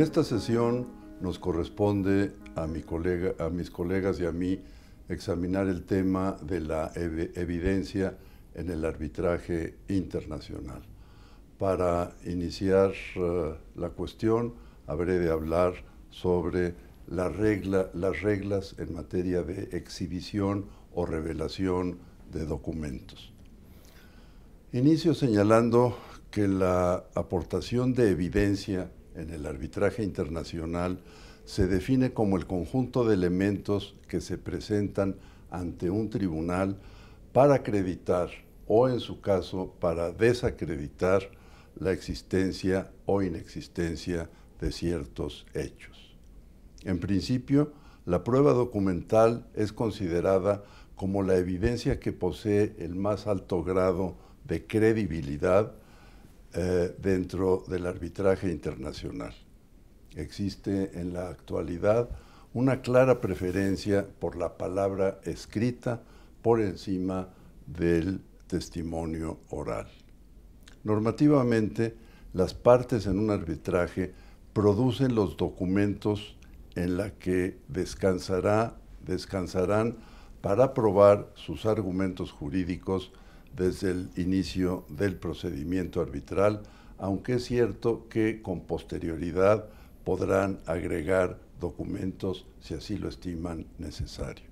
En esta sesión nos corresponde a, mi colega, a mis colegas y a mí examinar el tema de la evidencia en el arbitraje internacional. Para iniciar eh, la cuestión, habré de hablar sobre las reglas en materia de exhibición o revelación de documentos. Inicio señalando que la aportación de evidencia en el arbitraje internacional se define como el conjunto de elementos que se presentan ante un tribunal para acreditar o en su caso para desacreditar la existencia o inexistencia de ciertos hechos. En principio, la prueba documental es considerada como la evidencia que posee el más alto grado de credibilidad eh, dentro del arbitraje internacional. Existe en la actualidad una clara preferencia por la palabra escrita por encima del testimonio oral. Normativamente, las partes en un arbitraje producen los documentos en la que descansará, descansarán para probar sus argumentos jurídicos desde el inicio del procedimiento arbitral, aunque es cierto que con posterioridad podrán agregar documentos si así lo estiman necesario.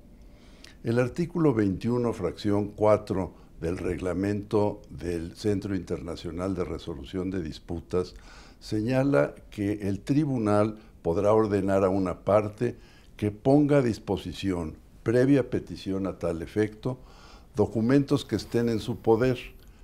El artículo 21, fracción 4 del reglamento del Centro Internacional de Resolución de Disputas señala que el tribunal podrá ordenar a una parte que ponga a disposición, previa petición a tal efecto, documentos que estén en su poder,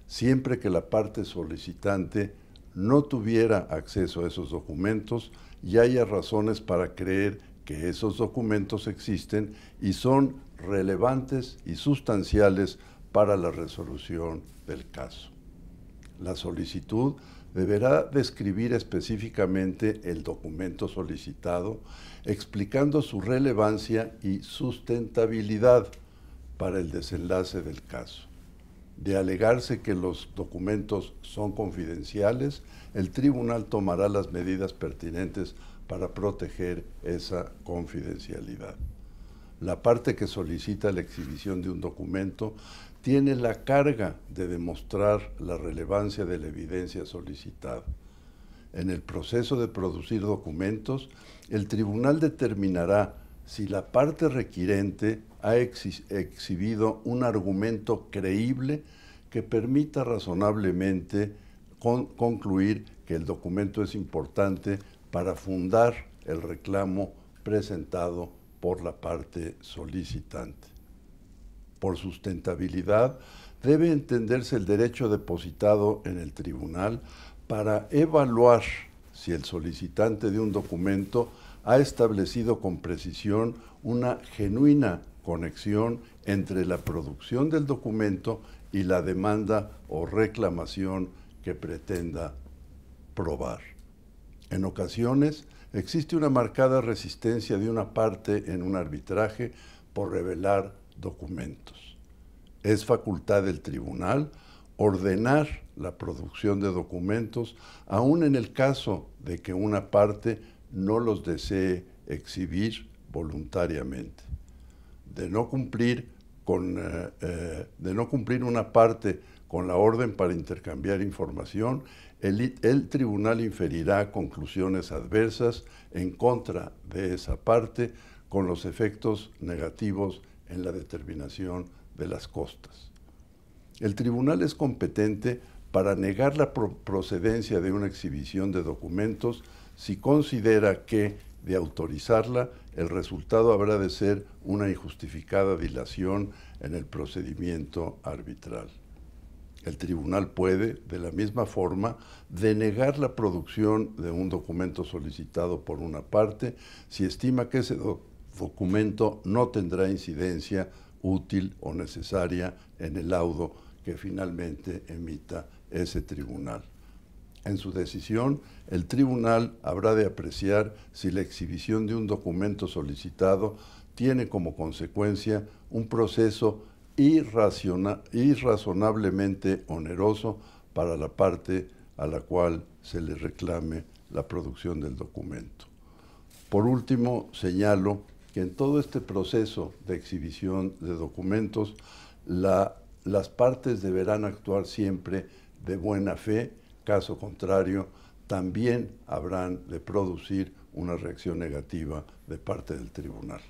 siempre que la parte solicitante no tuviera acceso a esos documentos y haya razones para creer que esos documentos existen y son relevantes y sustanciales para la resolución del caso. La solicitud deberá describir específicamente el documento solicitado, explicando su relevancia y sustentabilidad para el desenlace del caso. De alegarse que los documentos son confidenciales, el tribunal tomará las medidas pertinentes para proteger esa confidencialidad. La parte que solicita la exhibición de un documento tiene la carga de demostrar la relevancia de la evidencia solicitada. En el proceso de producir documentos, el tribunal determinará si la parte requirente ha exhibido un argumento creíble que permita razonablemente concluir que el documento es importante para fundar el reclamo presentado por la parte solicitante. Por sustentabilidad, debe entenderse el derecho depositado en el tribunal para evaluar si el solicitante de un documento ha establecido con precisión una genuina conexión entre la producción del documento y la demanda o reclamación que pretenda probar. En ocasiones existe una marcada resistencia de una parte en un arbitraje por revelar documentos. Es facultad del tribunal ordenar la producción de documentos aun en el caso de que una parte no los desee exhibir voluntariamente de no cumplir con, eh, eh, de no cumplir una parte con la orden para intercambiar información, el, tribunal inferirá conclusiones adversas en contra de esa parte con los efectos negativos en la determinación de las costas. El tribunal es competente para negar la procedencia de una exhibición de documentos si considera que de autorizarla, el resultado habrá de ser una injustificada dilación en el procedimiento arbitral. El tribunal puede, de la misma forma, denegar la producción de un documento solicitado por una parte si estima que ese documento no tendrá incidencia útil o necesaria en el laudo que finalmente emita ese tribunal. En su decisión, el tribunal habrá de apreciar si la exhibición de un documento solicitado tiene como consecuencia un proceso irrazonablemente oneroso para la parte a la cual se le reclame la producción del documento. Por último, señalo que en todo este proceso de exhibición de documentos, las partes deberán actuar siempre de buena fe Caso contrario, también habrán de producir una reacción negativa de parte del tribunal.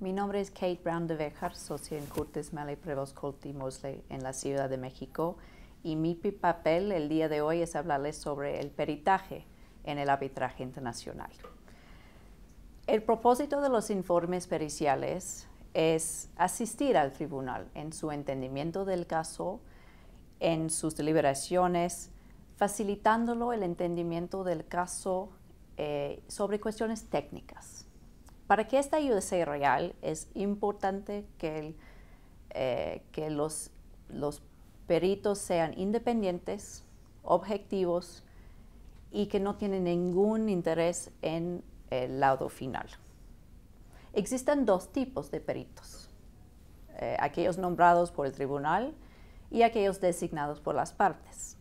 Mi nombre es Kate Brown de Bejar, socia en Curtis Malley Prevost Colt y Mosley en la Ciudad de México. Y mi papel el día de hoy es hablarles sobre el peritaje en el arbitraje internacional. El propósito de los informes periciales es asistir al tribunal en su entendimiento del caso, en sus deliberaciones, facilitándolo el entendimiento del caso eh, sobre cuestiones técnicas. Para que esta ayuda sea real, es importante que, eh, que los, peritos sean independientes, objetivos y que no tienen ningún interés en el lado final. Existen dos tipos de peritos, eh, aquellos nombrados por el tribunal y aquellos designados por las partes.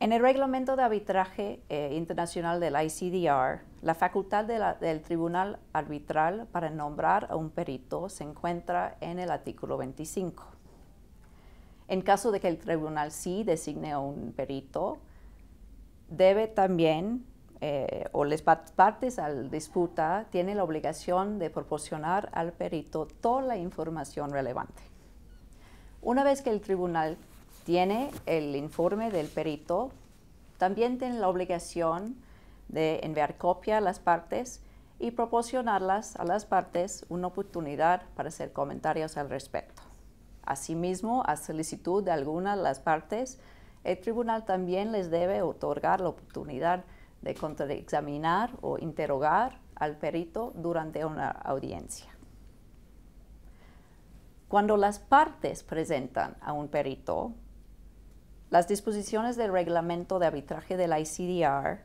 En el reglamento de arbitraje eh, internacional del ICDR, la facultad del tribunal arbitral para nombrar a un perito se encuentra en el artículo 25. En caso de que el tribunal sí designe a un perito, debe también, eh, o las partes al disputa, tiene la obligación de proporcionar al perito toda la información relevante. Una vez que el tribunal tiene el informe del perito, también tiene la obligación de enviar copia a las partes y proporcionarlas a las partes una oportunidad para hacer comentarios al respecto. Asimismo, a solicitud de alguna de las partes, el tribunal también les debe otorgar la oportunidad de contraexaminar o interrogar al perito durante una audiencia. Cuando las partes presentan a un perito, las disposiciones del reglamento de arbitraje de la ICDR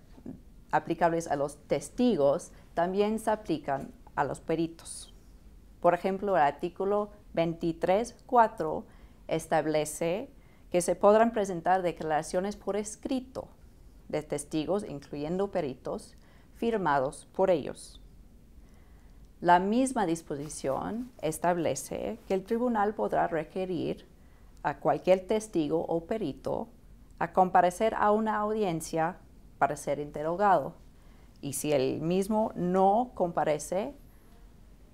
aplicables a los testigos también se aplican a los peritos. Por ejemplo, el artículo 23.4 establece que se podrán presentar declaraciones por escrito de testigos, incluyendo peritos, firmados por ellos. La misma disposición establece que el tribunal podrá requerir a cualquier testigo o perito a comparecer a una audiencia para ser interrogado. Y si el mismo no comparece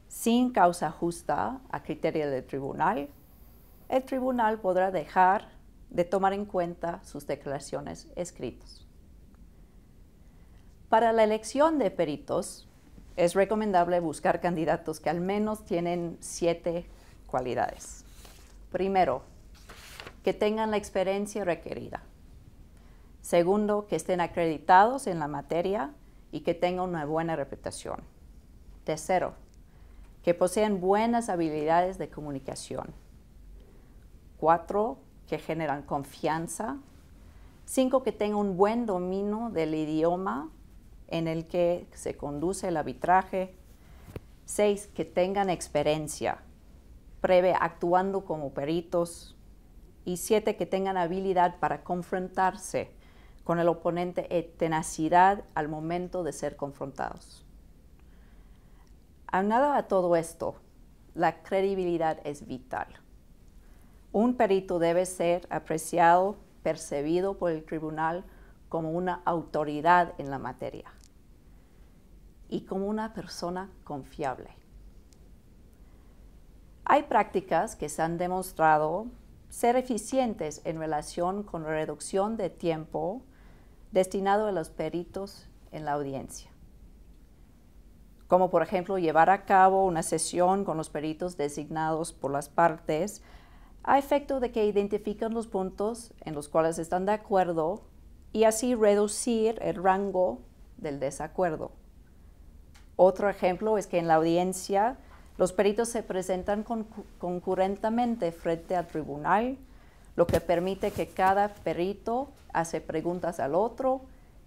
sin causa justa a criterio del tribunal, el tribunal podrá dejar de tomar en cuenta sus declaraciones escritas. Para la elección de peritos, es recomendable buscar candidatos que al menos tienen siete cualidades. Primero, que tengan la experiencia requerida. Segundo, que estén acreditados en la materia y que tengan una buena reputación. Tercero, que posean buenas habilidades de comunicación. Cuatro, que generan confianza. Cinco, que tengan un buen dominio del idioma en el que se conduce el arbitraje. Seis, que tengan experiencia previa actuando como peritos, y siete, que tengan habilidad para confrontarse con el oponente y eh, tenacidad al momento de ser confrontados. Aunado a todo esto, la credibilidad es vital. Un perito debe ser apreciado, percibido por el tribunal como una autoridad en la materia y como una persona confiable. Hay prácticas que se han demostrado ser eficientes en relación con la reducción de tiempo destinado a los peritos en la audiencia. Como por ejemplo llevar a cabo una sesión con los peritos designados por las partes a efecto de que identifiquen los puntos en los cuales están de acuerdo y así reducir el rango del desacuerdo. Otro ejemplo es que en la audiencia los peritos se presentan concurrentemente frente al tribunal, lo que permite que cada perito hace preguntas al otro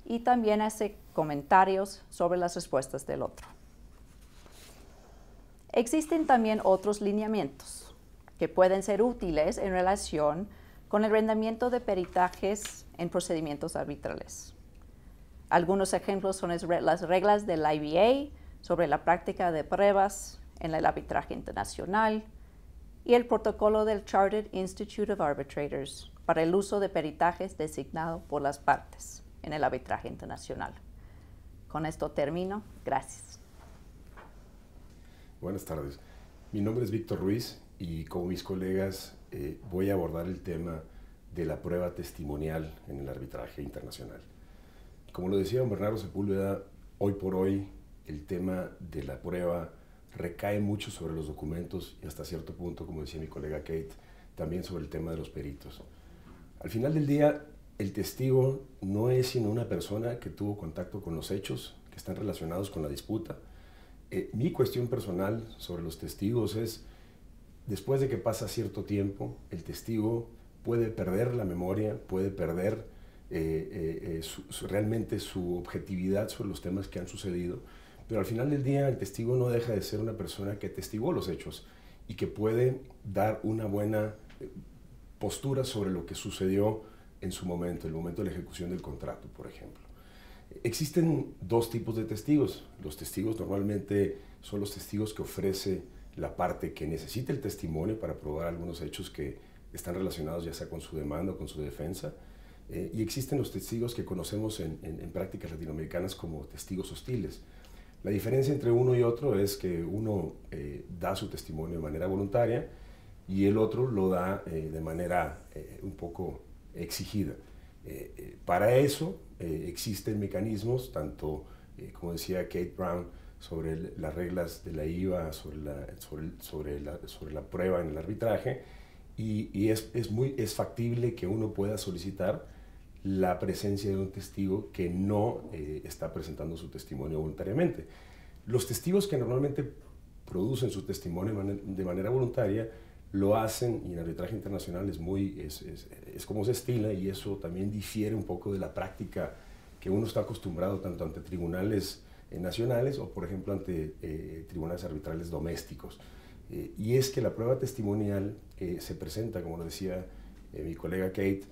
y también hace comentarios sobre las respuestas del otro. Existen también otros lineamientos que pueden ser útiles en relación con el rendimiento de peritajes en procedimientos arbitrales. Algunos ejemplos son las reglas del IBA sobre la práctica de pruebas en el arbitraje internacional y el protocolo del Chartered Institute of Arbitrators para el uso de peritajes designado por las partes en el arbitraje internacional. Con esto termino. Gracias. Buenas tardes. Mi nombre es Víctor Ruiz y como mis colegas eh, voy a abordar el tema de la prueba testimonial en el arbitraje internacional. Como lo decía don Bernardo Sepúlveda, hoy por hoy el tema de la prueba recae mucho sobre los documentos y hasta cierto punto, como decía mi colega Kate, también sobre el tema de los peritos. Al final del día, el testigo no es sino una persona que tuvo contacto con los hechos que están relacionados con la disputa. Eh, mi cuestión personal sobre los testigos es, después de que pasa cierto tiempo, el testigo puede perder la memoria, puede perder eh, eh, realmente su objetividad sobre los temas que han sucedido pero al final del día el testigo no deja de ser una persona que testigó los hechos y que puede dar una buena eh, postura sobre lo que sucedió en su momento, el momento de la ejecución del contrato, por ejemplo. Existen dos tipos de testigos. Los testigos normalmente son los testigos que ofrece la parte que necesita el testimonio para probar algunos hechos que están relacionados ya sea con su demanda o con su defensa. Eh, y existen los testigos que conocemos en prácticas latinoamericanas como testigos hostiles, la diferencia entre uno y otro es que uno eh, da su testimonio de manera voluntaria y el otro lo da eh, de manera eh, un poco exigida. para eso existen mecanismos, tanto como decía Kate Brown, sobre las reglas de la IVA, sobre la, sobre, la, prueba en el arbitraje, y, es, es, muy, es factible que uno pueda solicitar la presencia de un testigo que no eh, está presentando su testimonio voluntariamente. Los testigos que normalmente producen su testimonio de manera voluntaria lo hacen y en arbitraje internacional es, muy, es, como se estila y eso también difiere un poco de la práctica que uno está acostumbrado tanto ante tribunales eh, nacionales o por ejemplo ante eh, tribunales arbitrales domésticos. y es que la prueba testimonial se presenta, como lo decía mi colega Kate,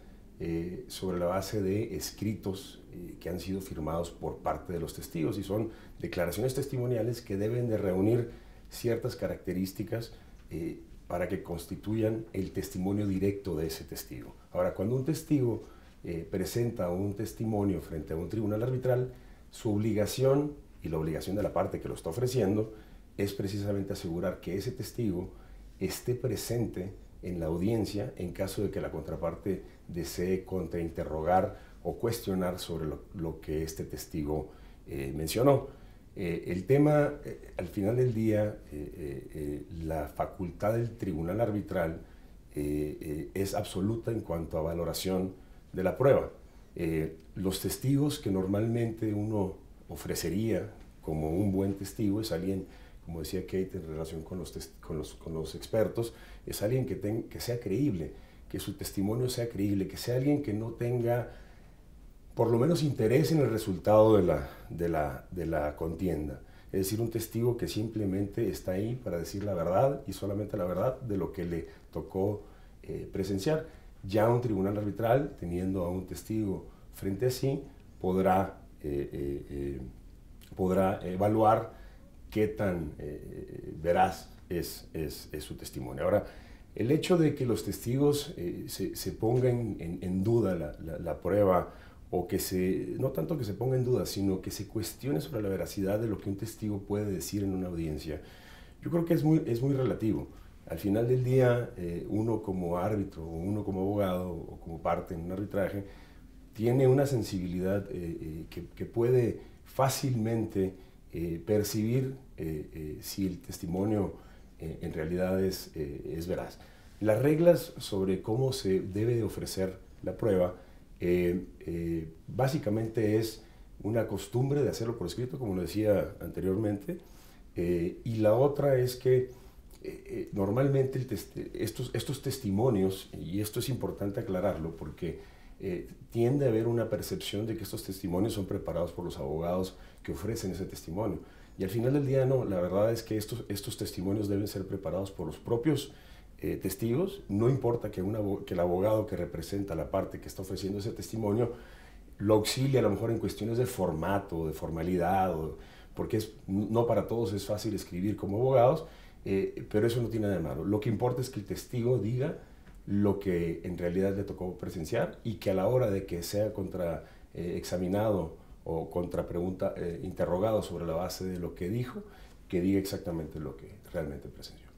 eh, sobre la base de escritos eh, que han sido firmados por parte de los testigos y son declaraciones testimoniales que deben de reunir ciertas características eh, para que constituyan el testimonio directo de ese testigo. Ahora, cuando un testigo presenta un testimonio frente a un tribunal arbitral, su obligación y la obligación de la parte que lo está ofreciendo es precisamente asegurar que ese testigo esté presente en la audiencia en caso de que la contraparte desee contrainterrogar o cuestionar sobre lo, que este testigo eh, mencionó. Eh, el tema, eh, al final del día, la facultad del tribunal arbitral es absoluta en cuanto a valoración de la prueba. los testigos que normalmente uno ofrecería como un buen testigo es alguien como decía Kate, en relación con los, con los, con los expertos, es alguien que, que sea creíble, que su testimonio sea creíble, que sea alguien que no tenga por lo menos interés en el resultado de la, de la, de la contienda. Es decir, un testigo que simplemente está ahí para decir la verdad y solamente la verdad de lo que le tocó eh, presenciar. Ya un tribunal arbitral, teniendo a un testigo frente a sí, podrá, eh, eh, podrá evaluar qué tan eh, veraz es, su testimonio. Ahora, el hecho de que los testigos eh, se, pongan en, duda la, prueba o que se, no tanto que se ponga en duda, sino que se cuestione sobre la veracidad de lo que un testigo puede decir en una audiencia, yo creo que es muy, es muy relativo. Al final del día, eh, uno como árbitro, uno como abogado o como parte en un arbitraje, tiene una sensibilidad que, que, puede fácilmente eh, percibir eh, eh, si el testimonio en realidad es, es, veraz. Las reglas sobre cómo se debe ofrecer la prueba básicamente es una costumbre de hacerlo por escrito, como lo decía anteriormente, y la otra es que normalmente estos, estos testimonios, y esto es importante aclararlo porque eh, tiende a haber una percepción de que estos testimonios son preparados por los abogados que ofrecen ese testimonio. Y al final del día no, la verdad es que estos, estos testimonios deben ser preparados por los propios eh, testigos, no importa que, el abogado que representa la parte que está ofreciendo ese testimonio lo auxilie a lo mejor en cuestiones de formato, de formalidad, porque no para todos es fácil escribir como abogados, eh, pero eso no tiene nada de malo. Lo que importa es que el testigo diga lo que en realidad le tocó presenciar y que a la hora de que sea contra eh, examinado o contra pregunta eh, interrogado sobre la base de lo que dijo, que diga exactamente lo que realmente presenció.